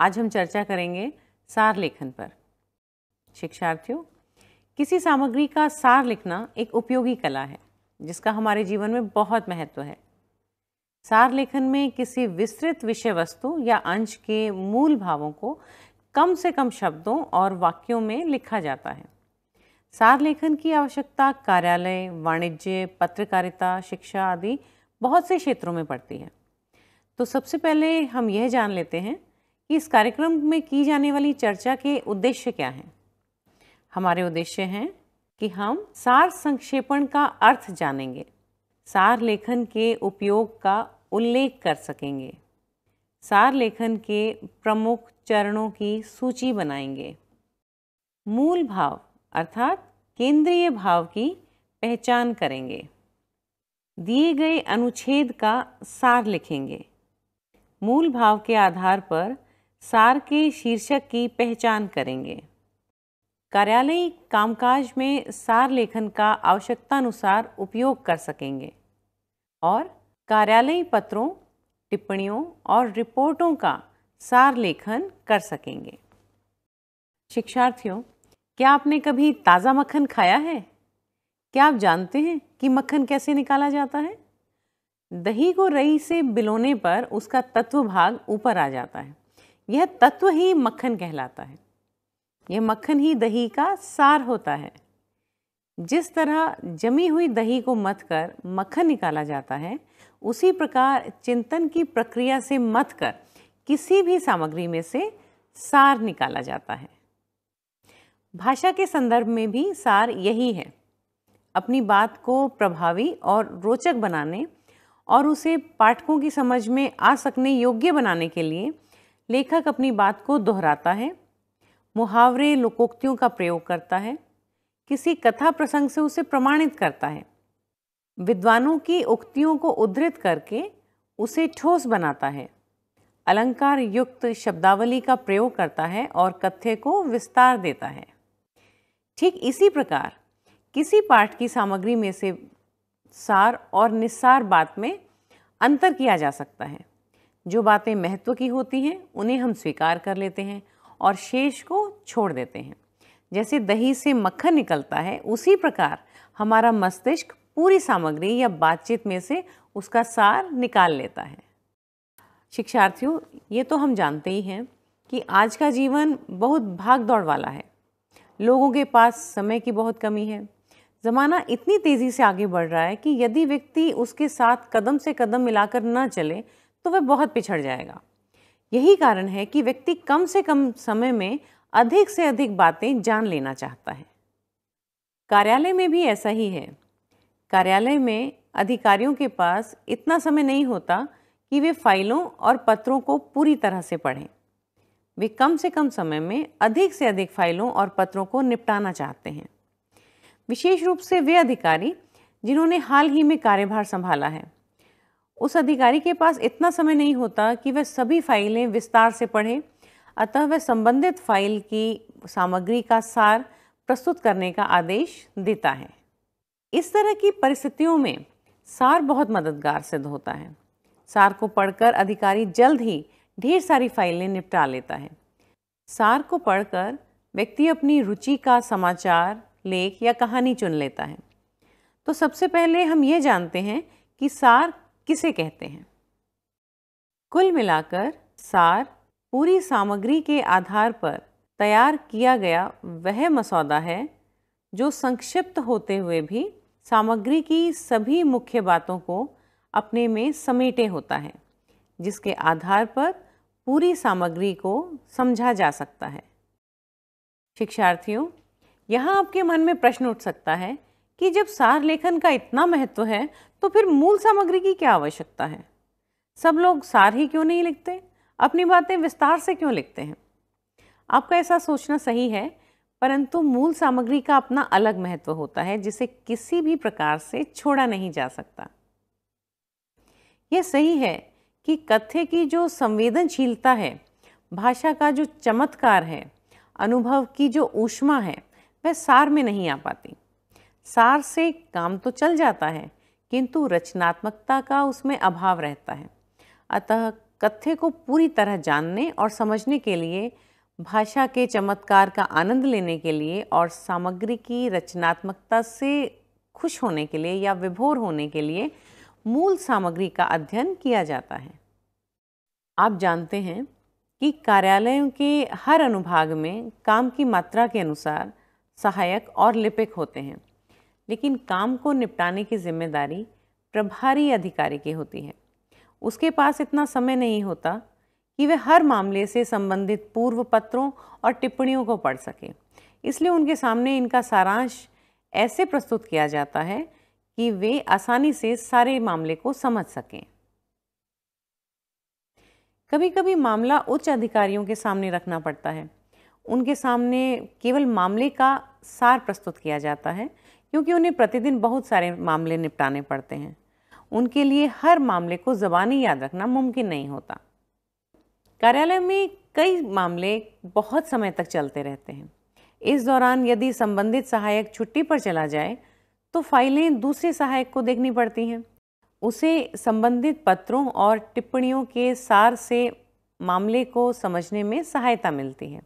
आज हम चर्चा करेंगे सार लेखन पर शिक्षार्थियों किसी सामग्री का सार लिखना एक उपयोगी कला है जिसका हमारे जीवन में बहुत महत्व है सार लेखन में किसी विस्तृत विषय वस्तु या अंश के मूल भावों को कम से कम शब्दों और वाक्यों में लिखा जाता है सार लेखन की आवश्यकता कार्यालय वाणिज्य पत्रकारिता शिक्षा आदि बहुत से क्षेत्रों में पड़ती है तो सबसे पहले हम यह जान लेते हैं कि इस कार्यक्रम में की जाने वाली चर्चा के उद्देश्य क्या हैं हमारे उद्देश्य हैं कि हम सार संक्षेपण का अर्थ जानेंगे सार लेखन के उपयोग का उल्लेख कर सकेंगे सार लेखन के प्रमुख चरणों की सूची बनाएंगे मूल भाव अर्थात केंद्रीय भाव की पहचान करेंगे दिए गए अनुच्छेद का सार लिखेंगे मूल भाव के आधार पर सार के शीर्षक की पहचान करेंगे कार्यालय कामकाज में सार लेखन का आवश्यकतानुसार उपयोग कर सकेंगे और कार्यालयी पत्रों टिप्पणियों और रिपोर्टों का सार लेखन कर सकेंगे शिक्षार्थियों क्या आपने कभी ताज़ा मक्खन खाया है क्या आप जानते हैं कि मक्खन कैसे निकाला जाता है दही को रई से बिलोने पर उसका तत्व भाग ऊपर आ जाता है यह तत्व ही मक्खन कहलाता है यह मक्खन ही दही का सार होता है जिस तरह जमी हुई दही को मत कर मक्खन निकाला जाता है उसी प्रकार चिंतन की प्रक्रिया से मत कर किसी भी सामग्री में से सार निकाला जाता है भाषा के संदर्भ में भी सार यही है अपनी बात को प्रभावी और रोचक बनाने और उसे पाठकों की समझ में आ सकने योग्य बनाने के लिए लेखक अपनी बात को दोहराता है मुहावरे लोकोक्तियों का प्रयोग करता है किसी कथा प्रसंग से उसे प्रमाणित करता है विद्वानों की उक्तियों को उद्धृत करके उसे ठोस बनाता है अलंकार युक्त शब्दावली का प्रयोग करता है और कथ्य को विस्तार देता है ठीक इसी प्रकार किसी पाठ की सामग्री में से सार और निस्सार बात में अंतर किया जा सकता है जो बातें महत्व की होती हैं उन्हें हम स्वीकार कर लेते हैं और शेष को छोड़ देते हैं जैसे दही से मक्खन निकलता है उसी प्रकार हमारा मस्तिष्क पूरी सामग्री या बातचीत में से उसका सार निकाल लेता है शिक्षार्थियों ये तो हम जानते ही हैं कि आज का जीवन बहुत भाग दौड़ वाला है लोगों के पास समय की बहुत कमी है ज़माना इतनी तेज़ी से आगे बढ़ रहा है कि यदि व्यक्ति उसके साथ कदम से कदम मिलाकर ना चले तो वह बहुत पिछड़ जाएगा यही कारण है कि व्यक्ति कम से कम समय में अधिक से अधिक बातें जान लेना चाहता है कार्यालय में भी ऐसा ही है कार्यालय में अधिकारियों के पास इतना समय नहीं होता कि वे फाइलों और पत्रों को पूरी तरह से पढ़ें वे कम से कम समय में अधिक से अधिक फाइलों और पत्रों को निपटाना चाहते हैं विशेष रूप से वे अधिकारी जिन्होंने हाल ही में कार्यभार संभाला है उस अधिकारी के पास इतना समय नहीं होता कि वह सभी फाइलें विस्तार से पढ़े अतः वह संबंधित फाइल की सामग्री का सार प्रस्तुत करने का आदेश देता है इस तरह की परिस्थितियों में सार बहुत मददगार सिद्ध होता है सार को पढ़कर अधिकारी जल्द ही ढेर सारी फाइलें निपटा लेता है सार को पढ़कर व्यक्ति अपनी रुचि का समाचार लेख या कहानी चुन लेता है तो सबसे पहले हम ये जानते हैं कि सार किसे कहते हैं कुल मिलाकर सार पूरी सामग्री के आधार पर तैयार किया गया वह मसौदा है जो संक्षिप्त होते हुए भी सामग्री की सभी मुख्य बातों को अपने में समेटे होता है जिसके आधार पर पूरी सामग्री को समझा जा सकता है शिक्षार्थियों यहाँ आपके मन में प्रश्न उठ सकता है कि जब सार लेखन का इतना महत्व है तो फिर मूल सामग्री की क्या आवश्यकता है सब लोग सार ही क्यों नहीं लिखते अपनी बातें विस्तार से क्यों लिखते हैं आपका ऐसा सोचना सही है परंतु मूल सामग्री का अपना अलग महत्व होता है जिसे किसी भी प्रकार से छोड़ा नहीं जा सकता यह सही है कि कथ्य की जो संवेदनशीलता है भाषा का जो चमत्कार है अनुभव की जो ऊष्मा है वह सार में नहीं आ पाती सार से काम तो चल जाता है किंतु रचनात्मकता का उसमें अभाव रहता है अतः कथ्य को पूरी तरह जानने और समझने के लिए भाषा के चमत्कार का आनंद लेने के लिए और सामग्री की रचनात्मकता से खुश होने के लिए या विभोर होने के लिए मूल सामग्री का अध्ययन किया जाता है आप जानते हैं कि कार्यालयों के हर अनुभाग में काम की मात्रा के अनुसार सहायक और लिपिक होते हैं लेकिन काम को निपटाने की जिम्मेदारी प्रभारी अधिकारी की होती है उसके पास इतना समय नहीं होता कि वे हर मामले से संबंधित पूर्व पत्रों और टिप्पणियों को पढ़ सकें इसलिए उनके सामने इनका सारांश ऐसे प्रस्तुत किया जाता है कि वे आसानी से सारे मामले को समझ सकें कभी कभी मामला उच्च अधिकारियों के सामने रखना पड़ता है उनके सामने केवल मामले का सार प्रस्तुत किया जाता है क्योंकि उन्हें प्रतिदिन बहुत सारे मामले निपटाने पड़ते हैं उनके लिए हर मामले को ज़बानी याद रखना मुमकिन नहीं होता कार्यालय में कई मामले बहुत समय तक चलते रहते हैं इस दौरान यदि संबंधित सहायक छुट्टी पर चला जाए तो फाइलें दूसरे सहायक को देखनी पड़ती हैं उसे संबंधित पत्रों और टिप्पणियों के सार से मामले को समझने में सहायता मिलती है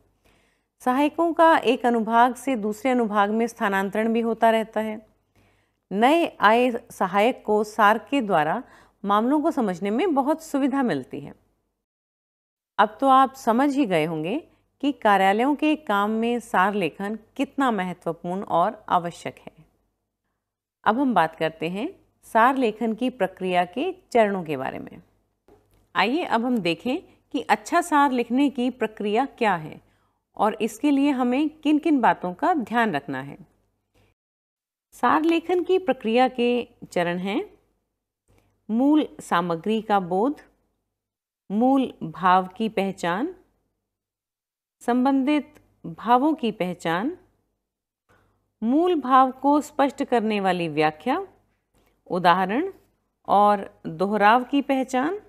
सहायकों का एक अनुभाग से दूसरे अनुभाग में स्थानांतरण भी होता रहता है नए आए सहायक को सार के द्वारा मामलों को समझने में बहुत सुविधा मिलती है अब तो आप समझ ही गए होंगे कि कार्यालयों के काम में सार लेखन कितना महत्वपूर्ण और आवश्यक है अब हम बात करते हैं सार लेखन की प्रक्रिया के चरणों के बारे में आइए अब हम देखें कि अच्छा सार लिखने की प्रक्रिया क्या है और इसके लिए हमें किन किन बातों का ध्यान रखना है सार लेखन की प्रक्रिया के चरण हैं मूल सामग्री का बोध मूल भाव की पहचान संबंधित भावों की पहचान मूल भाव को स्पष्ट करने वाली व्याख्या उदाहरण और दोहराव की पहचान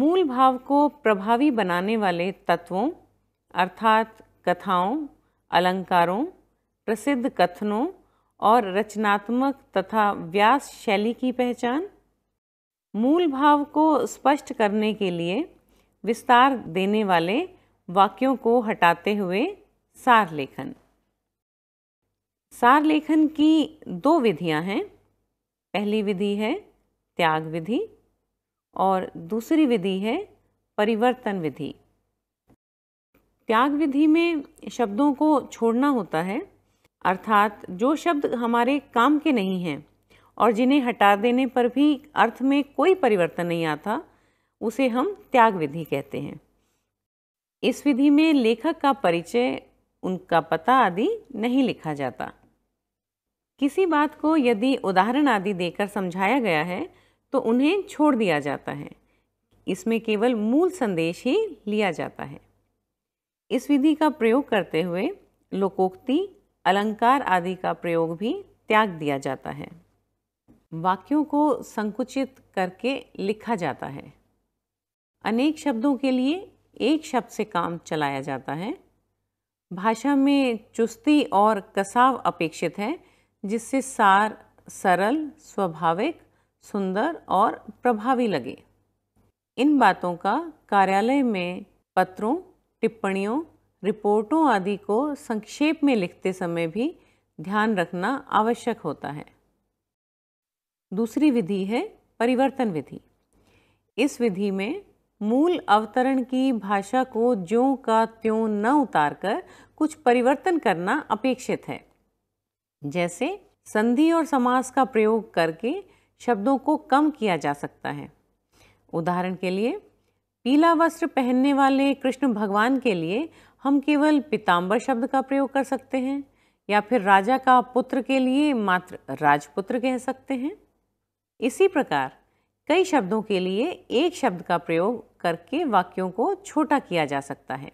मूल भाव को प्रभावी बनाने वाले तत्वों अर्थात कथाओं अलंकारों प्रसिद्ध कथनों और रचनात्मक तथा व्यास शैली की पहचान मूल भाव को स्पष्ट करने के लिए विस्तार देने वाले वाक्यों को हटाते हुए सार लेखन सार लेखन की दो विधियां हैं पहली विधि है त्याग विधि और दूसरी विधि है परिवर्तन विधि त्याग विधि में शब्दों को छोड़ना होता है अर्थात जो शब्द हमारे काम के नहीं हैं और जिन्हें हटा देने पर भी अर्थ में कोई परिवर्तन नहीं आता उसे हम त्याग विधि कहते हैं इस विधि में लेखक का परिचय उनका पता आदि नहीं लिखा जाता किसी बात को यदि उदाहरण आदि देकर समझाया गया है तो उन्हें छोड़ दिया जाता है इसमें केवल मूल संदेश ही लिया जाता है इस विधि का प्रयोग करते हुए लोकोक्ति अलंकार आदि का प्रयोग भी त्याग दिया जाता है वाक्यों को संकुचित करके लिखा जाता है अनेक शब्दों के लिए एक शब्द से काम चलाया जाता है भाषा में चुस्ती और कसाव अपेक्षित है जिससे सार सरल स्वाभाविक सुंदर और प्रभावी लगे इन बातों का कार्यालय में पत्रों टिप्पणियों रिपोर्टों आदि को संक्षेप में लिखते समय भी ध्यान रखना आवश्यक होता है दूसरी विधि है परिवर्तन विधि इस विधि में मूल अवतरण की भाषा को ज्यों का त्यों न उतारकर कुछ परिवर्तन करना अपेक्षित है जैसे संधि और समास का प्रयोग करके शब्दों को कम किया जा सकता है उदाहरण के लिए पीला वस्त्र पहनने वाले कृष्ण भगवान के लिए हम केवल पीताम्बर शब्द का प्रयोग कर सकते हैं या फिर राजा का पुत्र के लिए मात्र राजपुत्र कह सकते हैं इसी प्रकार कई शब्दों के लिए एक शब्द का प्रयोग करके वाक्यों को छोटा किया जा सकता है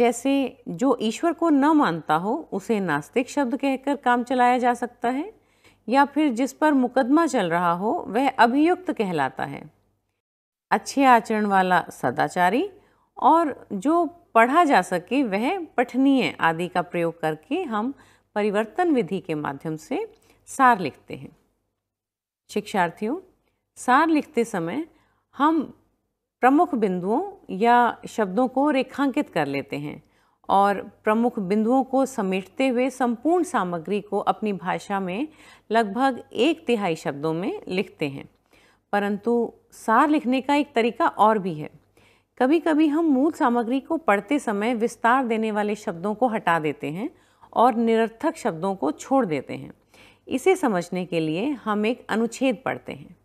जैसे जो ईश्वर को न मानता हो उसे नास्तिक शब्द कहकर काम चलाया जा सकता है या फिर जिस पर मुकदमा चल रहा हो वह अभियुक्त कहलाता है अच्छे आचरण वाला सदाचारी और जो पढ़ा जा सके वह पठनीय आदि का प्रयोग करके हम परिवर्तन विधि के माध्यम से सार लिखते हैं शिक्षार्थियों सार लिखते समय हम प्रमुख बिंदुओं या शब्दों को रेखांकित कर लेते हैं और प्रमुख बिंदुओं को समेटते हुए संपूर्ण सामग्री को अपनी भाषा में लगभग एक तिहाई शब्दों में लिखते हैं परंतु सार लिखने का एक तरीका और भी है कभी कभी हम मूल सामग्री को पढ़ते समय विस्तार देने वाले शब्दों को हटा देते हैं और निरर्थक शब्दों को छोड़ देते हैं इसे समझने के लिए हम एक अनुच्छेद पढ़ते हैं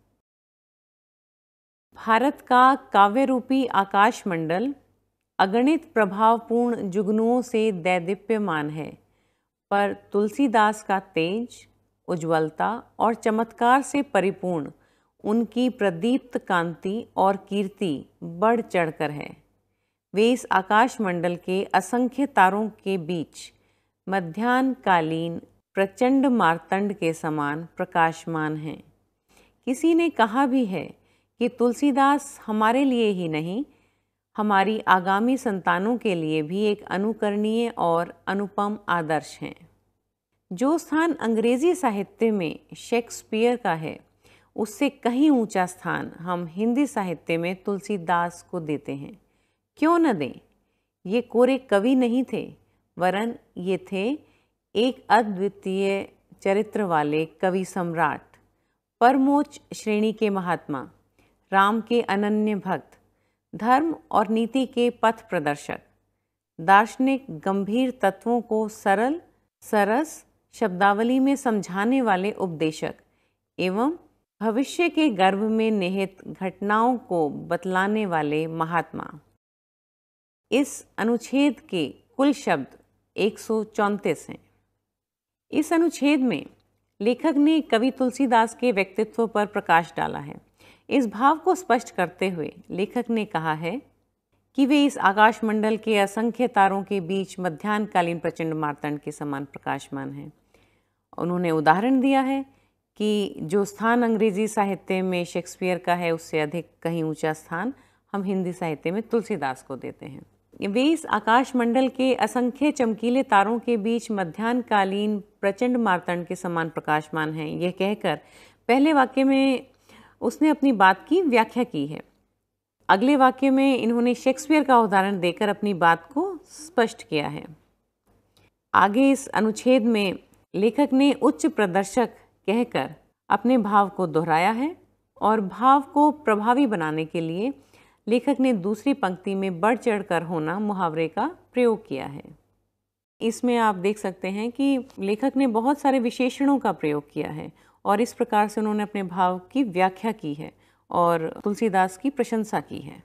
भारत का काव्य रूपी आकाश मंडल अगणित प्रभावपूर्ण जुगनुओं से दैदिप्यमान है पर तुलसीदास का तेज उज्ज्वलता और चमत्कार से परिपूर्ण उनकी प्रदीप्त कांति और कीर्ति बढ़ चढ़कर है वे इस आकाशमंडल के असंख्य तारों के बीच मध्यान्हकालीन प्रचंड मारतंड के समान प्रकाशमान हैं किसी ने कहा भी है कि तुलसीदास हमारे लिए ही नहीं हमारी आगामी संतानों के लिए भी एक अनुकरणीय और अनुपम आदर्श हैं जो स्थान अंग्रेजी साहित्य में शेक्सपियर का है उससे कहीं ऊंचा स्थान हम हिंदी साहित्य में तुलसीदास को देते हैं क्यों न दें ये कोरे कवि नहीं थे वरन ये थे एक अद्वितीय चरित्र वाले कवि सम्राट परमोच श्रेणी के महात्मा राम के अनन्य भक्त धर्म और नीति के पथ प्रदर्शक दार्शनिक गंभीर तत्वों को सरल सरस शब्दावली में समझाने वाले उपदेशक एवं भविष्य के गर्भ में निहित घटनाओं को बतलाने वाले महात्मा इस अनुच्छेद के कुल शब्द एक हैं इस अनुच्छेद में लेखक ने कवि तुलसीदास के व्यक्तित्व पर प्रकाश डाला है इस भाव को स्पष्ट करते हुए लेखक ने कहा है कि वे इस आकाशमंडल के असंख्य तारों के बीच मध्यान्हकालीन प्रचंड मारतंड के समान प्रकाशमान हैं उन्होंने उदाहरण दिया है कि जो स्थान अंग्रेजी साहित्य में शेक्सपियर का है उससे अधिक कहीं ऊंचा स्थान हम हिंदी साहित्य में तुलसीदास को देते हैं वे इस आकाशमंडल के असंख्य चमकीले तारों के बीच मध्यान्हकालीन प्रचंड मारतंड के समान प्रकाशमान हैं यह कहकर पहले वाक्य में उसने अपनी बात की व्याख्या की है अगले वाक्य में इन्होंने शेक्सपियर का उदाहरण देकर अपनी बात को स्पष्ट किया है आगे इस अनुच्छेद में लेखक ने उच्च प्रदर्शक कहकर अपने भाव को दोहराया है और भाव को प्रभावी बनाने के लिए लेखक ने दूसरी पंक्ति में बढ़ चढ़ कर होना मुहावरे का प्रयोग किया है इसमें आप देख सकते हैं कि लेखक ने बहुत सारे विशेषणों का प्रयोग किया है और इस प्रकार से उन्होंने अपने भाव की व्याख्या की है और तुलसीदास की प्रशंसा की है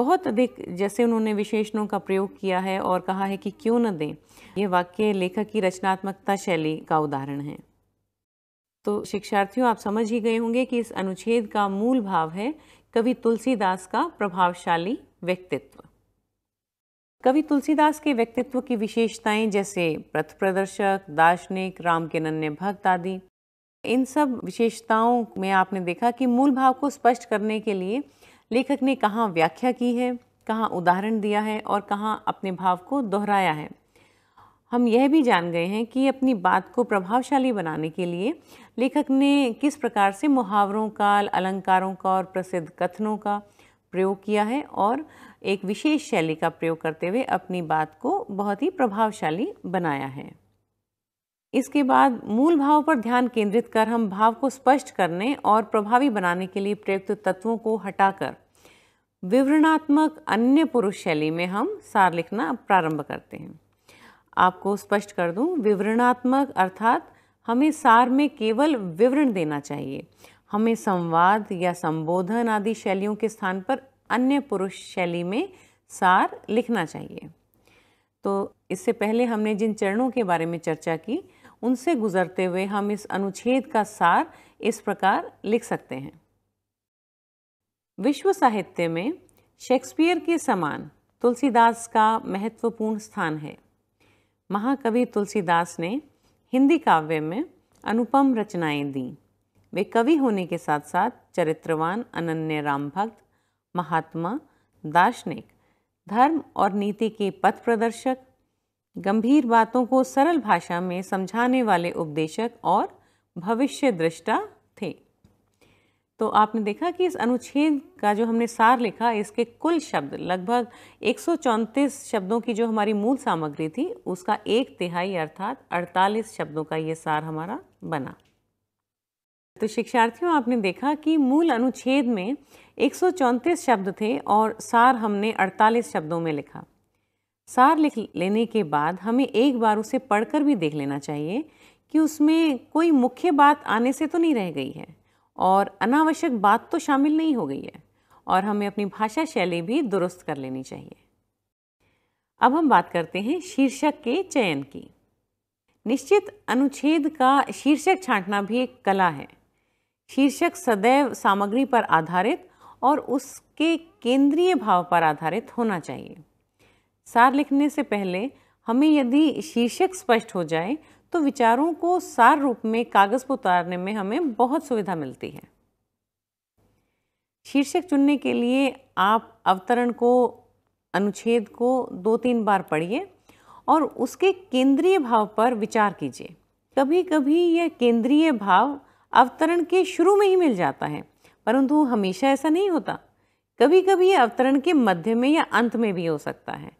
बहुत अधिक जैसे उन्होंने विशेषणों का प्रयोग किया है और कहा है कि क्यों न दें यह वाक्य लेखक की रचनात्मकता शैली का उदाहरण है तो शिक्षार्थियों आप समझ ही गए होंगे कि इस अनुच्छेद का मूल भाव है कवि तुलसीदास का प्रभावशाली व्यक्तित्व कवि तुलसीदास के व्यक्तित्व की विशेषताएं जैसे पथ प्रदर्शक दार्शनिक राम के रामकिनन्य भक्त आदि इन सब विशेषताओं में आपने देखा कि मूल भाव को स्पष्ट करने के लिए लेखक ने कहाँ व्याख्या की है कहाँ उदाहरण दिया है और कहाँ अपने भाव को दोहराया है हम यह भी जान गए हैं कि अपनी बात को प्रभावशाली बनाने के लिए लेखक ने किस प्रकार से मुहावरों का अलंकारों का और प्रसिद्ध कथनों का प्रयोग किया है और एक विशेष शैली का प्रयोग करते हुए अपनी बात को बहुत ही प्रभावशाली बनाया है इसके बाद मूल भाव पर ध्यान केंद्रित कर हम भाव को स्पष्ट करने और प्रभावी बनाने के लिए प्रयुक्त तत्वों को हटाकर विवरणात्मक अन्य पुरुष शैली में हम सार लिखना प्रारंभ करते हैं आपको स्पष्ट कर दूं विवरणात्मक अर्थात हमें सार में केवल विवरण देना चाहिए हमें संवाद या संबोधन आदि शैलियों के स्थान पर अन्य पुरुष शैली में सार लिखना चाहिए तो इससे पहले हमने जिन चरणों के बारे में चर्चा की उनसे गुजरते हुए हम इस अनुच्छेद का सार इस प्रकार लिख सकते हैं विश्व साहित्य में शेक्सपियर के समान तुलसीदास का महत्वपूर्ण स्थान है महाकवि तुलसीदास ने हिंदी काव्य में अनुपम रचनाएं दी वे कवि होने के साथ साथ चरित्रवान अनन्य भक्त महात्मा दार्शनिक धर्म और नीति के पथ प्रदर्शक गंभीर बातों को सरल भाषा में समझाने वाले उपदेशक और भविष्य दृष्टा थे तो आपने देखा कि इस अनुच्छेद का जो हमने सार लिखा इसके कुल शब्द लगभग एक शब्दों की जो हमारी मूल सामग्री थी उसका एक तिहाई अर्थात 48 शब्दों का ये सार हमारा बना तो शिक्षार्थियों आपने देखा कि मूल अनुच्छेद में एक शब्द थे और सार हमने 48 शब्दों में लिखा सार लिख लेने के बाद हमें एक बार उसे पढ़कर भी देख लेना चाहिए कि उसमें कोई मुख्य बात आने से तो नहीं रह गई है और अनावश्यक बात तो शामिल नहीं हो गई है और हमें अपनी भाषा शैली भी दुरुस्त कर लेनी चाहिए अब हम बात करते हैं शीर्षक के चयन की निश्चित अनुच्छेद का शीर्षक छांटना भी एक कला है शीर्षक सदैव सामग्री पर आधारित और उसके केंद्रीय भाव पर आधारित होना चाहिए सार लिखने से पहले हमें यदि शीर्षक स्पष्ट हो जाए तो विचारों को सार रूप में कागज़ पर उतारने में हमें बहुत सुविधा मिलती है शीर्षक चुनने के लिए आप अवतरण को अनुच्छेद को दो तीन बार पढ़िए और उसके केंद्रीय भाव पर विचार कीजिए कभी कभी यह केंद्रीय भाव अवतरण के शुरू में ही मिल जाता है परंतु हमेशा ऐसा नहीं होता कभी कभी यह अवतरण के मध्य में या अंत में भी हो सकता है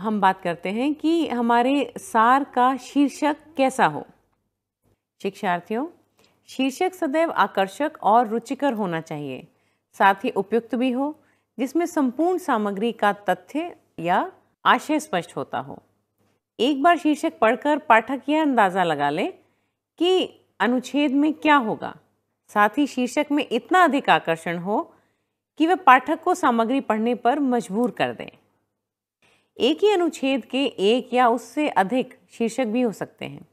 हम बात करते हैं कि हमारे सार का शीर्षक कैसा हो शिक्षार्थियों शीर्षक सदैव आकर्षक और रुचिकर होना चाहिए साथ ही उपयुक्त भी हो जिसमें संपूर्ण सामग्री का तथ्य या आशय स्पष्ट होता हो एक बार शीर्षक पढ़कर पाठक यह अंदाज़ा लगा ले कि अनुच्छेद में क्या होगा साथ ही शीर्षक में इतना अधिक आकर्षण हो कि वह पाठक को सामग्री पढ़ने पर मजबूर कर दें एक ही अनुच्छेद के एक या उससे अधिक शीर्षक भी हो सकते हैं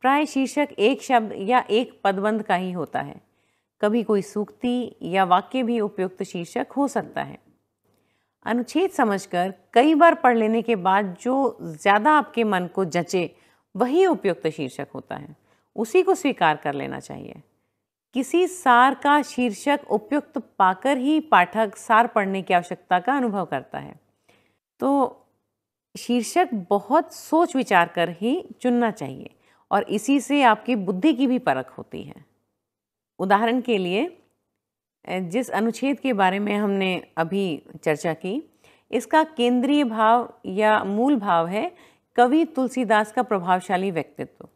प्राय शीर्षक एक शब्द या एक पदबंध का ही होता है कभी कोई सूक्ति या वाक्य भी उपयुक्त शीर्षक हो सकता है अनुच्छेद समझकर कई बार पढ़ लेने के बाद जो ज़्यादा आपके मन को जचे वही उपयुक्त शीर्षक होता है उसी को स्वीकार कर लेना चाहिए किसी सार का शीर्षक उपयुक्त पाकर ही पाठक सार पढ़ने की आवश्यकता का अनुभव करता है तो शीर्षक बहुत सोच विचार कर ही चुनना चाहिए और इसी से आपकी बुद्धि की भी परख होती है उदाहरण के लिए जिस अनुच्छेद के बारे में हमने अभी चर्चा की इसका केंद्रीय भाव या मूल भाव है कवि तुलसीदास का प्रभावशाली व्यक्तित्व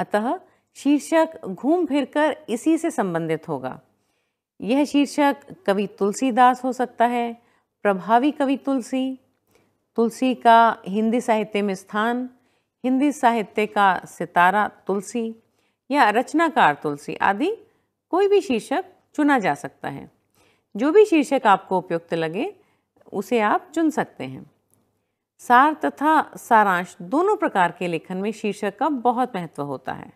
अतः शीर्षक घूम फिरकर इसी से संबंधित होगा यह शीर्षक कवि तुलसीदास हो सकता है प्रभावी कवि तुलसी तुलसी का हिंदी साहित्य में स्थान हिंदी साहित्य का सितारा तुलसी या रचनाकार तुलसी आदि कोई भी शीर्षक चुना जा सकता है जो भी शीर्षक आपको उपयुक्त लगे उसे आप चुन सकते हैं सार तथा सारांश दोनों प्रकार के लेखन में शीर्षक का बहुत महत्व होता है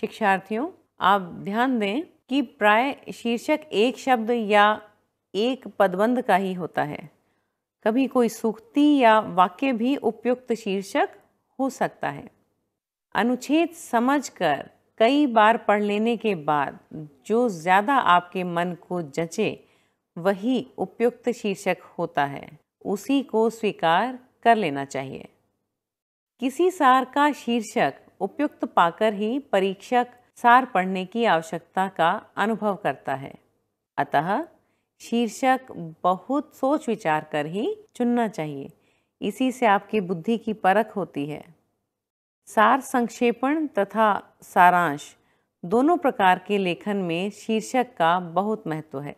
शिक्षार्थियों आप ध्यान दें कि प्राय शीर्षक एक शब्द या एक पदबंध का ही होता है कभी कोई सूक्ति या वाक्य भी उपयुक्त शीर्षक हो सकता है अनुच्छेद समझकर कई बार पढ़ लेने के बाद जो ज़्यादा आपके मन को जचे वही उपयुक्त शीर्षक होता है उसी को स्वीकार कर लेना चाहिए किसी सार का शीर्षक उपयुक्त पाकर ही परीक्षक सार पढ़ने की आवश्यकता का अनुभव करता है अतः शीर्षक बहुत सोच विचार कर ही चुनना चाहिए इसी से आपकी बुद्धि की परख होती है सार संक्षेपण तथा सारांश दोनों प्रकार के लेखन में शीर्षक का बहुत महत्व है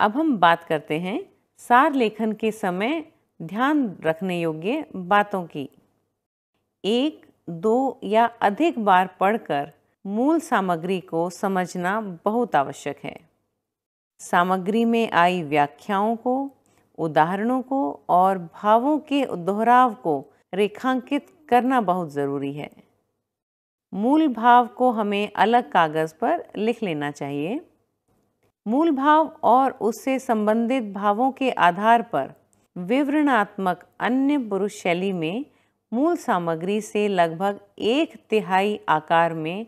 अब हम बात करते हैं सार लेखन के समय ध्यान रखने योग्य बातों की एक दो या अधिक बार पढ़कर मूल सामग्री को समझना बहुत आवश्यक है सामग्री में आई व्याख्याओं को उदाहरणों को और भावों के दोहराव को रेखांकित करना बहुत ज़रूरी है मूल भाव को हमें अलग कागज़ पर लिख लेना चाहिए मूल भाव और उससे संबंधित भावों के आधार पर विवरणात्मक अन्य पुरुष शैली में मूल सामग्री से लगभग एक तिहाई आकार में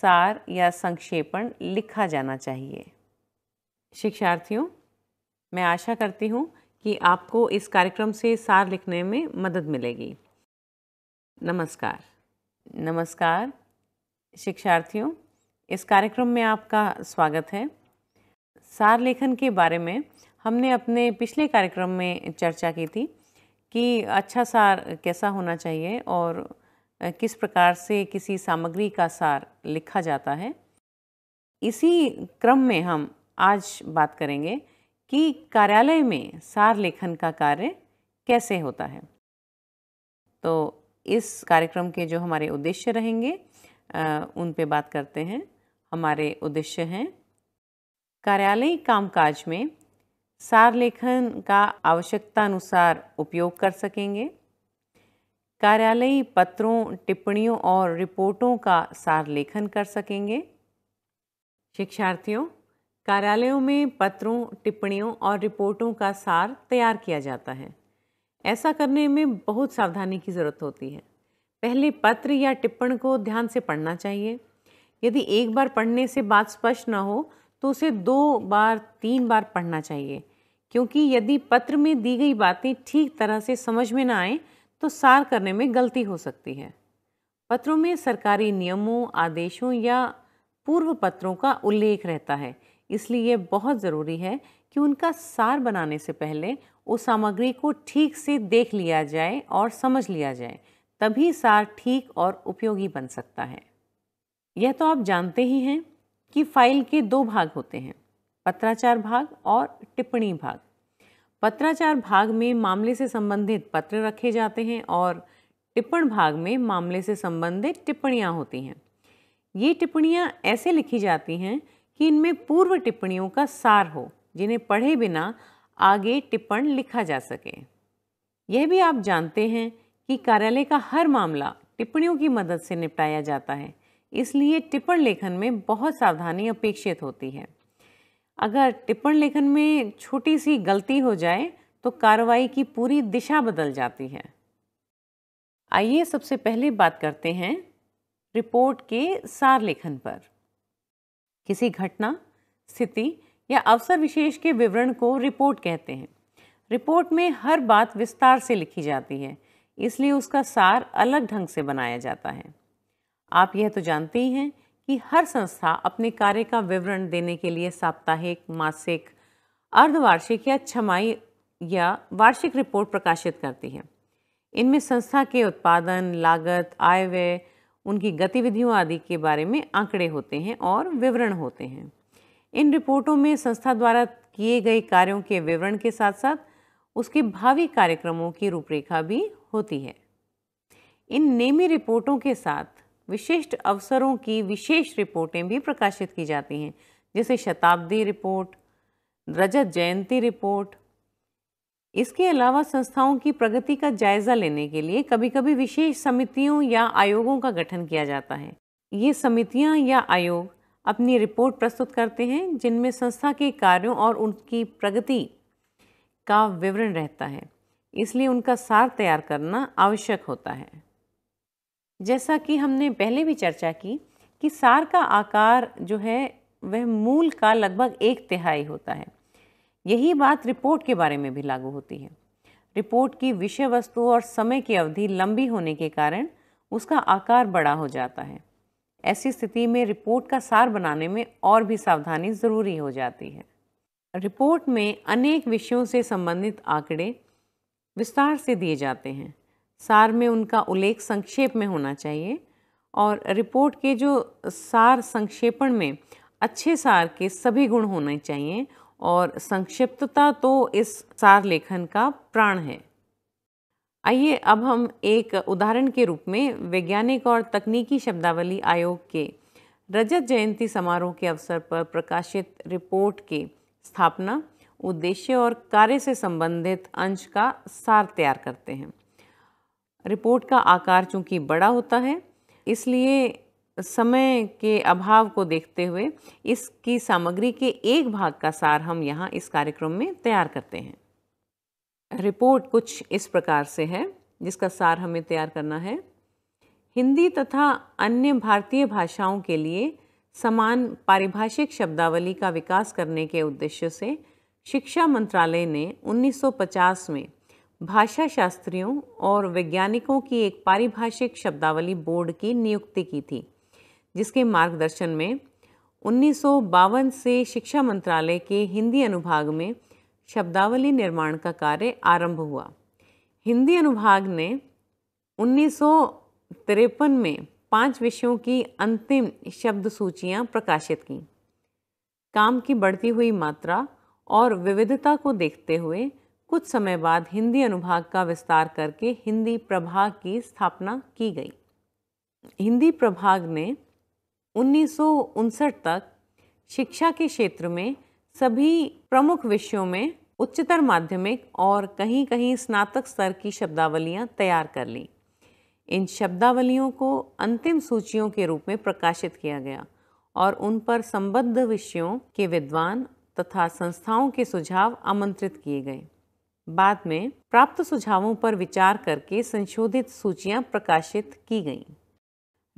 सार या संक्षेपण लिखा जाना चाहिए शिक्षार्थियों मैं आशा करती हूँ कि आपको इस कार्यक्रम से सार लिखने में मदद मिलेगी नमस्कार नमस्कार शिक्षार्थियों इस कार्यक्रम में आपका स्वागत है सार लेखन के बारे में हमने अपने पिछले कार्यक्रम में चर्चा की थी कि अच्छा सार कैसा होना चाहिए और किस प्रकार से किसी सामग्री का सार लिखा जाता है इसी क्रम में हम आज बात करेंगे कि कार्यालय में सार लेखन का कार्य कैसे होता है तो इस कार्यक्रम के जो हमारे उद्देश्य रहेंगे उन पे बात करते हैं हमारे उद्देश्य हैं कार्यालय कामकाज में सार लेखन का आवश्यकता अनुसार उपयोग कर सकेंगे कार्यालयी पत्रों टिप्पणियों और रिपोर्टों का सार लेखन कर सकेंगे शिक्षार्थियों कार्यालयों में पत्रों टिप्पणियों और रिपोर्टों का सार तैयार किया जाता है ऐसा करने में बहुत सावधानी की ज़रूरत होती है पहले पत्र या टिप्पण को ध्यान से पढ़ना चाहिए यदि एक बार पढ़ने से बात स्पष्ट ना हो तो उसे दो बार तीन बार पढ़ना चाहिए क्योंकि यदि पत्र में दी गई बातें ठीक तरह से समझ में ना आएँ तो सार करने में गलती हो सकती है पत्रों में सरकारी नियमों आदेशों या पूर्व पत्रों का उल्लेख रहता है इसलिए ये बहुत ज़रूरी है कि उनका सार बनाने से पहले उस सामग्री को ठीक से देख लिया जाए और समझ लिया जाए तभी सार ठीक और उपयोगी बन सकता है यह तो आप जानते ही हैं कि फाइल के दो भाग होते हैं पत्राचार भाग और टिप्पणी भाग पत्राचार भाग में मामले से संबंधित पत्र रखे जाते हैं और टिप्पण भाग में मामले से संबंधित टिप्पणियाँ होती हैं ये टिप्पणियाँ ऐसे लिखी जाती हैं कि इनमें पूर्व टिप्पणियों का सार हो जिन्हें पढ़े बिना आगे टिप्पण लिखा जा सके यह भी आप जानते हैं कि कार्यालय का हर मामला टिप्पणियों की मदद से निपटाया जाता है इसलिए टिप्पण लेखन में बहुत सावधानी अपेक्षित होती है अगर टिप्पण लेखन में छोटी सी गलती हो जाए तो कार्रवाई की पूरी दिशा बदल जाती है आइए सबसे पहले बात करते हैं रिपोर्ट के सार लेखन पर किसी घटना स्थिति या अवसर विशेष के विवरण को रिपोर्ट कहते हैं रिपोर्ट में हर बात विस्तार से लिखी जाती है इसलिए उसका सार अलग ढंग से बनाया जाता है आप यह तो जानते ही हैं कि हर संस्था अपने कार्य का विवरण देने के लिए साप्ताहिक मासिक अर्धवार्षिक या छमाई या वार्षिक रिपोर्ट प्रकाशित करती है इनमें संस्था के उत्पादन लागत आय व्यय उनकी गतिविधियों आदि के बारे में आंकड़े होते हैं और विवरण होते हैं इन रिपोर्टों में संस्था द्वारा किए गए कार्यों के विवरण के साथ साथ उसके भावी कार्यक्रमों की रूपरेखा भी होती है इन नेमी रिपोर्टों के साथ विशिष्ट अवसरों की विशेष रिपोर्टें भी प्रकाशित की जाती हैं जैसे शताब्दी रिपोर्ट रजत जयंती रिपोर्ट इसके अलावा संस्थाओं की प्रगति का जायजा लेने के लिए कभी कभी विशेष समितियों या आयोगों का गठन किया जाता है ये समितियाँ या आयोग अपनी रिपोर्ट प्रस्तुत करते हैं जिनमें संस्था के कार्यों और उनकी प्रगति का विवरण रहता है इसलिए उनका सार तैयार करना आवश्यक होता है जैसा कि हमने पहले भी चर्चा की कि सार का आकार जो है वह मूल का लगभग एक तिहाई होता है यही बात रिपोर्ट के बारे में भी लागू होती है रिपोर्ट की विषय वस्तु और समय की अवधि लंबी होने के कारण उसका आकार बड़ा हो जाता है ऐसी स्थिति में रिपोर्ट का सार बनाने में और भी सावधानी ज़रूरी हो जाती है रिपोर्ट में अनेक विषयों से संबंधित आंकड़े विस्तार से दिए जाते हैं सार में उनका उल्लेख संक्षेप में होना चाहिए और रिपोर्ट के जो सार संक्षेपण में अच्छे सार के सभी गुण होने चाहिए और संक्षिप्तता तो इस सार लेखन का प्राण है आइए अब हम एक उदाहरण के रूप में वैज्ञानिक और तकनीकी शब्दावली आयोग के रजत जयंती समारोह के अवसर पर प्रकाशित रिपोर्ट के स्थापना उद्देश्य और कार्य से संबंधित अंश का सार तैयार करते हैं रिपोर्ट का आकार चूंकि बड़ा होता है इसलिए समय के अभाव को देखते हुए इसकी सामग्री के एक भाग का सार हम यहाँ इस कार्यक्रम में तैयार करते हैं रिपोर्ट कुछ इस प्रकार से है जिसका सार हमें तैयार करना है हिंदी तथा अन्य भारतीय भाषाओं के लिए समान पारिभाषिक शब्दावली का विकास करने के उद्देश्य से शिक्षा मंत्रालय ने 1950 में भाषा शास्त्रियों और वैज्ञानिकों की एक पारिभाषिक शब्दावली बोर्ड की नियुक्ति की थी जिसके मार्गदर्शन में उन्नीस से शिक्षा मंत्रालय के हिंदी अनुभाग में शब्दावली निर्माण का कार्य आरंभ हुआ हिंदी अनुभाग ने उन्नीस में पांच विषयों की अंतिम शब्द सूचियाँ प्रकाशित की काम की बढ़ती हुई मात्रा और विविधता को देखते हुए कुछ समय बाद हिंदी अनुभाग का विस्तार करके हिंदी प्रभाग की स्थापना की गई हिंदी प्रभाग ने उन्नीस तक शिक्षा के क्षेत्र में सभी प्रमुख विषयों में उच्चतर माध्यमिक और कहीं कहीं स्नातक स्तर की शब्दावलियां तैयार कर लीं इन शब्दावलियों को अंतिम सूचियों के रूप में प्रकाशित किया गया और उन पर संबद्ध विषयों के विद्वान तथा संस्थाओं के सुझाव आमंत्रित किए गए बाद में प्राप्त सुझावों पर विचार करके संशोधित सूचियां प्रकाशित की गईं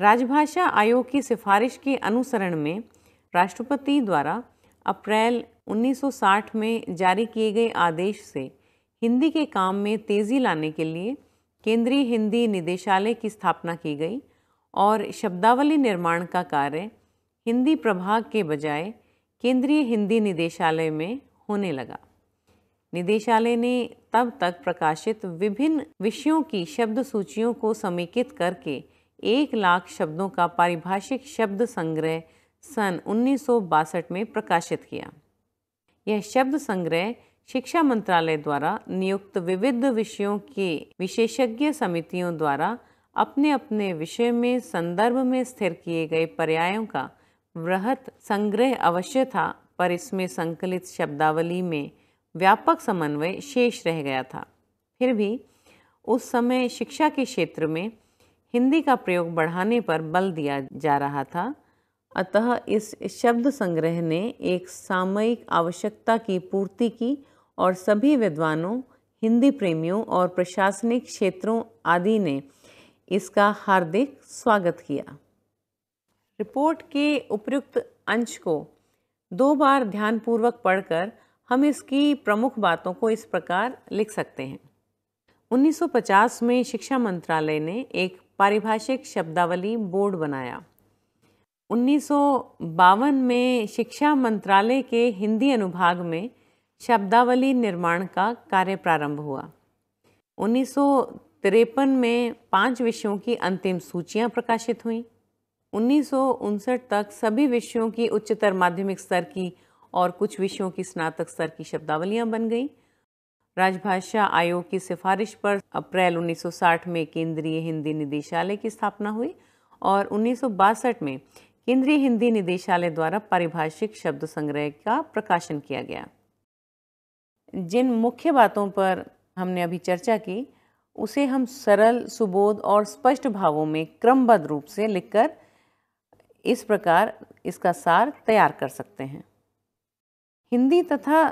राजभाषा आयोग की सिफारिश के अनुसरण में राष्ट्रपति द्वारा अप्रैल 1960 में जारी किए गए आदेश से हिंदी के काम में तेज़ी लाने के लिए केंद्रीय हिंदी निदेशालय की स्थापना की गई और शब्दावली निर्माण का कार्य हिंदी प्रभाग के बजाय केंद्रीय हिंदी निदेशालय में होने लगा निदेशालय ने तब तक प्रकाशित विभिन्न विषयों की शब्द सूचियों को समेकित करके एक लाख शब्दों का पारिभाषिक शब्द संग्रह सन उन्नीस में प्रकाशित किया यह शब्द संग्रह शिक्षा मंत्रालय द्वारा नियुक्त विविध विषयों के विशेषज्ञ समितियों द्वारा अपने अपने विषय में संदर्भ में स्थिर किए गए पर्यायों का वृहत संग्रह अवश्य था पर इसमें संकलित शब्दावली में व्यापक समन्वय शेष रह गया था फिर भी उस समय शिक्षा के क्षेत्र में हिंदी का प्रयोग बढ़ाने पर बल दिया जा रहा था अतः इस शब्द संग्रह ने एक सामयिक आवश्यकता की पूर्ति की और सभी विद्वानों हिंदी प्रेमियों और प्रशासनिक क्षेत्रों आदि ने इसका हार्दिक स्वागत किया रिपोर्ट के उपयुक्त अंश को दो बार ध्यानपूर्वक पढ़कर हम इसकी प्रमुख बातों को इस प्रकार लिख सकते हैं 1950 में शिक्षा मंत्रालय ने एक पारिभाषिक शब्दावली बोर्ड बनाया उन्नीस में शिक्षा मंत्रालय के हिंदी अनुभाग में शब्दावली निर्माण का कार्य प्रारंभ हुआ उन्नीस में पांच विषयों की अंतिम सूचियां प्रकाशित हुईं उन्नीस तक सभी विषयों की उच्चतर माध्यमिक स्तर की और कुछ विषयों की स्नातक स्तर की शब्दावलियां बन गईं राजभाषा आयोग की सिफारिश पर अप्रैल 1960 में केंद्रीय हिंदी निदेशालय की स्थापना हुई और उन्नीस में केंद्रीय हिंदी निदेशालय द्वारा पारिभाषिक शब्द संग्रह का प्रकाशन किया गया जिन मुख्य बातों पर हमने अभी चर्चा की उसे हम सरल सुबोध और स्पष्ट भावों में क्रमबद्ध रूप से लिखकर इस प्रकार इसका सार तैयार कर सकते हैं हिंदी तथा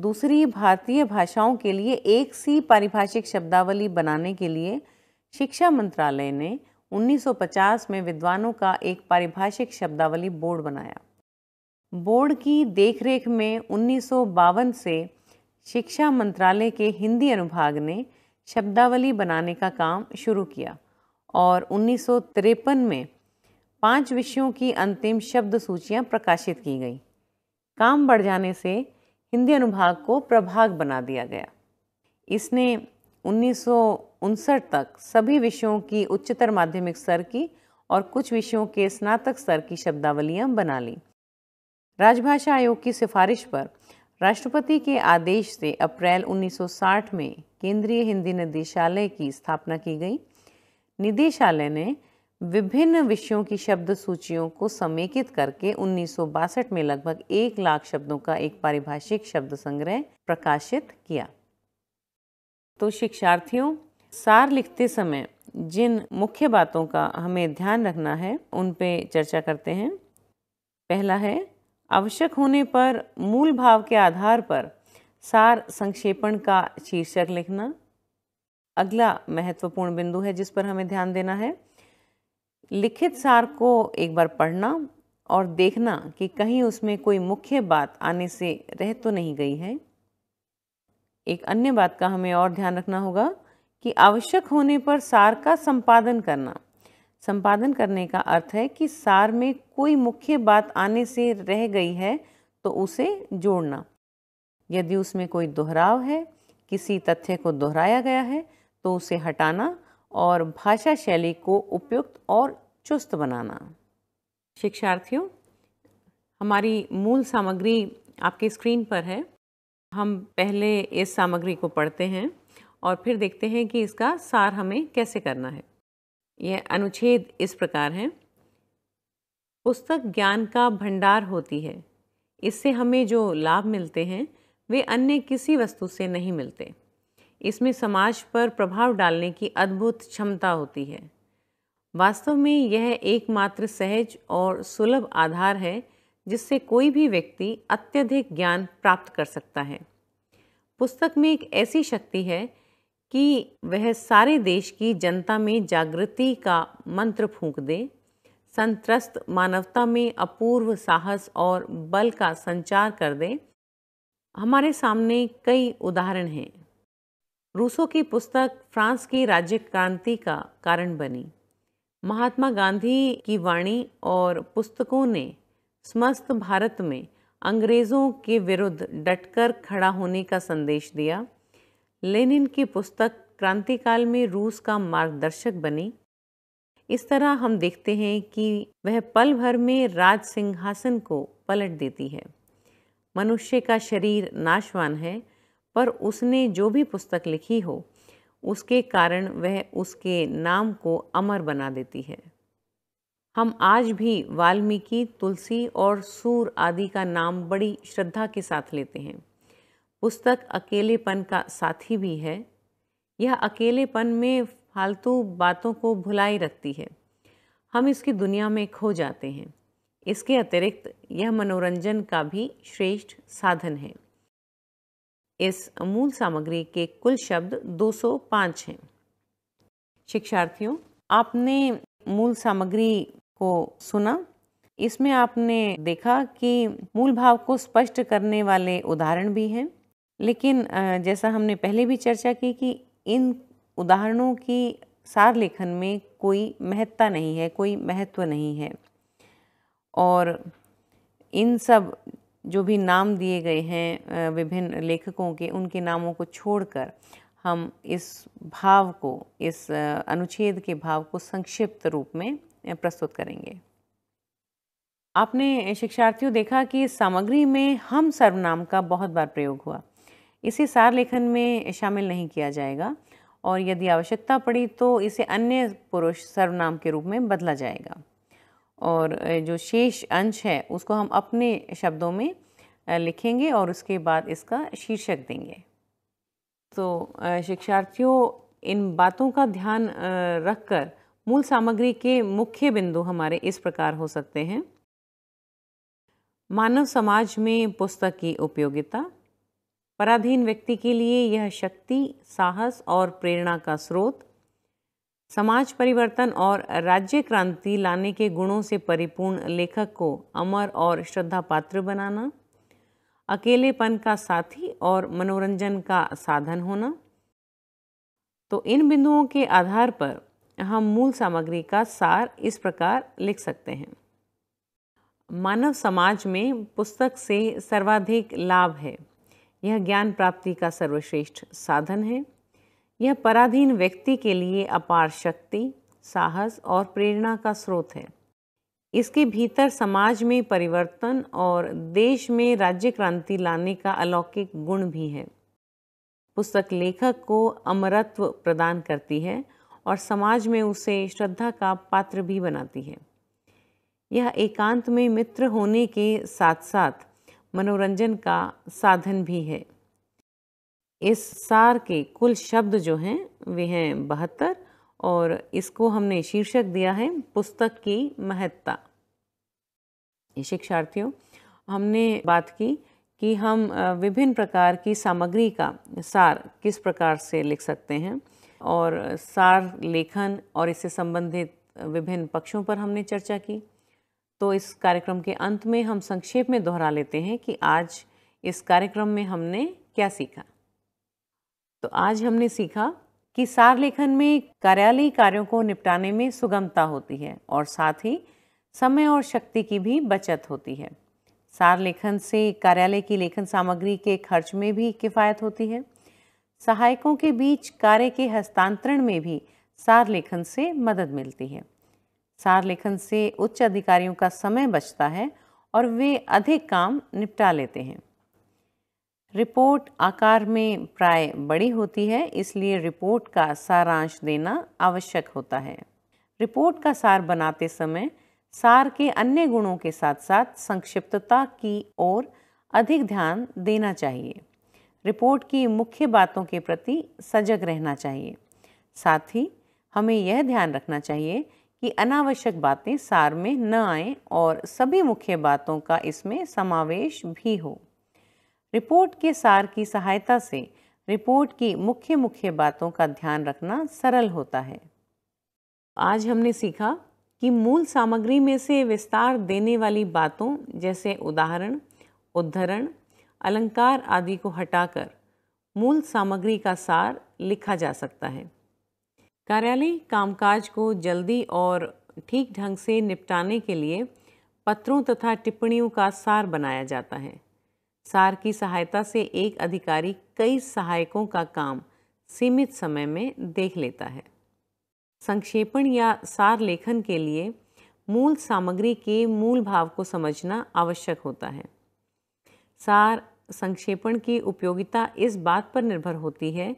दूसरी भारतीय भाषाओं के लिए एक सी पारिभाषिक शब्दावली बनाने के लिए शिक्षा मंत्रालय ने 1950 में विद्वानों का एक पारिभाषिक शब्दावली बोर्ड बनाया बोर्ड की देखरेख में उन्नीस से शिक्षा मंत्रालय के हिंदी अनुभाग ने शब्दावली बनाने का काम शुरू किया और उन्नीस में पांच विषयों की अंतिम शब्द सूचियां प्रकाशित की गई काम बढ़ जाने से हिंदी अनुभाग को प्रभाग बना दिया गया इसने उन्नीस तक सभी विषयों की उच्चतर माध्यमिक स्तर की और कुछ विषयों के स्नातक स्तर की शब्दावलियां बना ली राजभाषा आयोग की सिफारिश पर राष्ट्रपति के आदेश से अप्रैल 1960 में केंद्रीय हिंदी निदेशालय की स्थापना की गई निदेशालय ने विभिन्न विषयों की शब्द सूचियों को समेकित करके उन्नीस में लगभग एक लाख शब्दों का एक पारिभाषिक शब्द संग्रह प्रकाशित किया तो शिक्षार्थियों सार लिखते समय जिन मुख्य बातों का हमें ध्यान रखना है उन पे चर्चा करते हैं पहला है आवश्यक होने पर मूल भाव के आधार पर सार संक्षेपण का शीर्षक लिखना अगला महत्वपूर्ण बिंदु है जिस पर हमें ध्यान देना है लिखित सार को एक बार पढ़ना और देखना कि कहीं उसमें कोई मुख्य बात आने से रह तो नहीं गई है एक अन्य बात का हमें और ध्यान रखना होगा कि आवश्यक होने पर सार का संपादन करना संपादन करने का अर्थ है कि सार में कोई मुख्य बात आने से रह गई है तो उसे जोड़ना यदि उसमें कोई दोहराव है किसी तथ्य को दोहराया गया है तो उसे हटाना और भाषा शैली को उपयुक्त और चुस्त बनाना शिक्षार्थियों हमारी मूल सामग्री आपकी स्क्रीन पर है हम पहले इस सामग्री को पढ़ते हैं और फिर देखते हैं कि इसका सार हमें कैसे करना है यह अनुच्छेद इस प्रकार है पुस्तक ज्ञान का भंडार होती है इससे हमें जो लाभ मिलते हैं वे अन्य किसी वस्तु से नहीं मिलते इसमें समाज पर प्रभाव डालने की अद्भुत क्षमता होती है वास्तव में यह एकमात्र सहज और सुलभ आधार है जिससे कोई भी व्यक्ति अत्यधिक ज्ञान प्राप्त कर सकता है पुस्तक में एक ऐसी शक्ति है कि वह सारे देश की जनता में जागृति का मंत्र फूंक दे संतरस्त मानवता में अपूर्व साहस और बल का संचार कर दे हमारे सामने कई उदाहरण हैं रूसो की पुस्तक फ्रांस की राज्य क्रांति का कारण बनी महात्मा गांधी की वाणी और पुस्तकों ने समस्त भारत में अंग्रेज़ों के विरुद्ध डटकर खड़ा होने का संदेश दिया लेनिन की पुस्तक क्रांतिकाल में रूस का मार्गदर्शक बनी इस तरह हम देखते हैं कि वह पल भर में राज सिंहासन को पलट देती है मनुष्य का शरीर नाशवान है पर उसने जो भी पुस्तक लिखी हो उसके कारण वह उसके नाम को अमर बना देती है हम आज भी वाल्मीकि तुलसी और सूर आदि का नाम बड़ी श्रद्धा के साथ लेते हैं पुस्तक अकेलेपन का साथी भी है यह अकेलेपन में फालतू बातों को भुलाई रखती है हम इसकी दुनिया में खो जाते हैं इसके अतिरिक्त यह मनोरंजन का भी श्रेष्ठ साधन है इस मूल सामग्री के कुल शब्द 205 हैं शिक्षार्थियों आपने मूल सामग्री को सुना इसमें आपने देखा कि मूल भाव को स्पष्ट करने वाले उदाहरण भी हैं लेकिन जैसा हमने पहले भी चर्चा की कि इन उदाहरणों की सार लेखन में कोई महत्ता नहीं है कोई महत्व नहीं है और इन सब जो भी नाम दिए गए हैं विभिन्न लेखकों के उनके नामों को छोड़कर हम इस भाव को इस अनुच्छेद के भाव को संक्षिप्त रूप में प्रस्तुत करेंगे आपने शिक्षार्थियों देखा कि सामग्री में हम सर्वनाम का बहुत बार प्रयोग हुआ इसे सार लेखन में शामिल नहीं किया जाएगा और यदि आवश्यकता पड़ी तो इसे अन्य पुरुष सर्वनाम के रूप में बदला जाएगा और जो शेष अंश है उसको हम अपने शब्दों में लिखेंगे और उसके बाद इसका शीर्षक देंगे तो शिक्षार्थियों इन बातों का ध्यान रखकर मूल सामग्री के मुख्य बिंदु हमारे इस प्रकार हो सकते हैं मानव समाज में पुस्तक की उपयोगिता पराधीन व्यक्ति के लिए यह शक्ति साहस और प्रेरणा का स्रोत समाज परिवर्तन और राज्य क्रांति लाने के गुणों से परिपूर्ण लेखक को अमर और श्रद्धा पात्र बनाना अकेलेपन का साथी और मनोरंजन का साधन होना तो इन बिंदुओं के आधार पर हम मूल सामग्री का सार इस प्रकार लिख सकते हैं मानव समाज में पुस्तक से सर्वाधिक लाभ है यह ज्ञान प्राप्ति का सर्वश्रेष्ठ साधन है यह पराधीन व्यक्ति के लिए अपार शक्ति साहस और प्रेरणा का स्रोत है इसके भीतर समाज में परिवर्तन और देश में राज्य क्रांति लाने का अलौकिक गुण भी है पुस्तक लेखक को अमरत्व प्रदान करती है और समाज में उसे श्रद्धा का पात्र भी बनाती है यह एकांत में मित्र होने के साथ साथ मनोरंजन का साधन भी है इस सार के कुल शब्द जो हैं वे हैं बहत्तर और इसको हमने शीर्षक दिया है पुस्तक की महत्ता शिक्षार्थियों हमने बात की कि हम विभिन्न प्रकार की सामग्री का सार किस प्रकार से लिख सकते हैं और सार लेखन और इससे संबंधित विभिन्न पक्षों पर हमने चर्चा की तो इस कार्यक्रम के अंत में हम संक्षेप में दोहरा लेते हैं कि आज इस कार्यक्रम में हमने क्या सीखा तो आज हमने सीखा कि सार लेखन में कार्यालयी कार्यों को निपटाने में सुगमता होती है और साथ ही समय और शक्ति की भी बचत होती है सार लेखन से कार्यालय की लेखन सामग्री के खर्च में भी किफ़ायत होती है सहायकों के बीच कार्य के हस्तांतरण में भी सार लेखन से मदद मिलती है सार लेखन से उच्च अधिकारियों का समय बचता है और वे अधिक काम निपटा लेते हैं रिपोर्ट आकार में प्राय बड़ी होती है इसलिए रिपोर्ट का सारांश देना आवश्यक होता है रिपोर्ट का सार बनाते समय सार के अन्य गुणों के साथ साथ संक्षिप्तता की ओर अधिक ध्यान देना चाहिए रिपोर्ट की मुख्य बातों के प्रति सजग रहना चाहिए साथ ही हमें यह ध्यान रखना चाहिए कि अनावश्यक बातें सार में न आएं और सभी मुख्य बातों का इसमें समावेश भी हो रिपोर्ट के सार की सहायता से रिपोर्ट की मुख्य मुख्य बातों का ध्यान रखना सरल होता है आज हमने सीखा कि मूल सामग्री में से विस्तार देने वाली बातों जैसे उदाहरण उद्धरण अलंकार आदि को हटाकर मूल सामग्री का सार लिखा जा सकता है कार्यालय कामकाज को जल्दी और ठीक ढंग से निपटाने के लिए पत्रों तथा टिप्पणियों का सार बनाया जाता है सार की सहायता से एक अधिकारी कई सहायकों का काम सीमित समय में देख लेता है संक्षेपण या सार लेखन के लिए मूल सामग्री के मूल भाव को समझना आवश्यक होता है सार संक्षेपण की उपयोगिता इस बात पर निर्भर होती है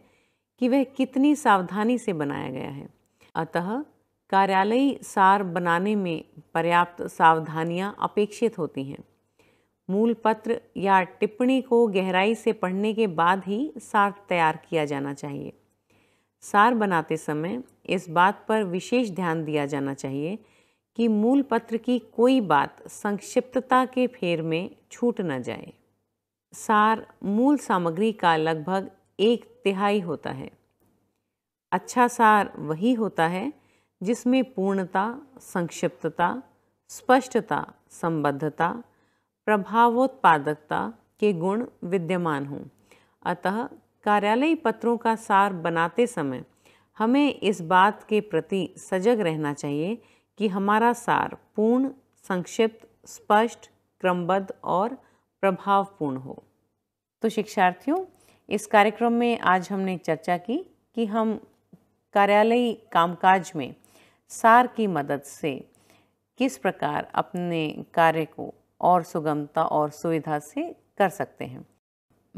कि वह कितनी सावधानी से बनाया गया है अतः कार्यालयी सार बनाने में पर्याप्त सावधानियां अपेक्षित होती हैं मूल पत्र या टिप्पणी को गहराई से पढ़ने के बाद ही सार तैयार किया जाना चाहिए सार बनाते समय इस बात पर विशेष ध्यान दिया जाना चाहिए कि मूल पत्र की कोई बात संक्षिप्तता के फेर में छूट न जाए सार मूल सामग्री का लगभग एक तिहाई होता है अच्छा सार वही होता है जिसमें पूर्णता संक्षिप्तता स्पष्टता संबद्धता प्रभावोत्पादकता के गुण विद्यमान हों अतः कार्यालयी पत्रों का सार बनाते समय हमें इस बात के प्रति सजग रहना चाहिए कि हमारा सार पूर्ण संक्षिप्त स्पष्ट क्रमबद्ध और प्रभावपूर्ण हो तो शिक्षार्थियों इस कार्यक्रम में आज हमने चर्चा की कि हम कार्यालयी कामकाज में सार की मदद से किस प्रकार अपने कार्य को और सुगमता और सुविधा से कर सकते हैं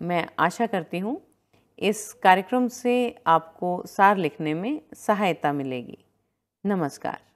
मैं आशा करती हूँ इस कार्यक्रम से आपको सार लिखने में सहायता मिलेगी नमस्कार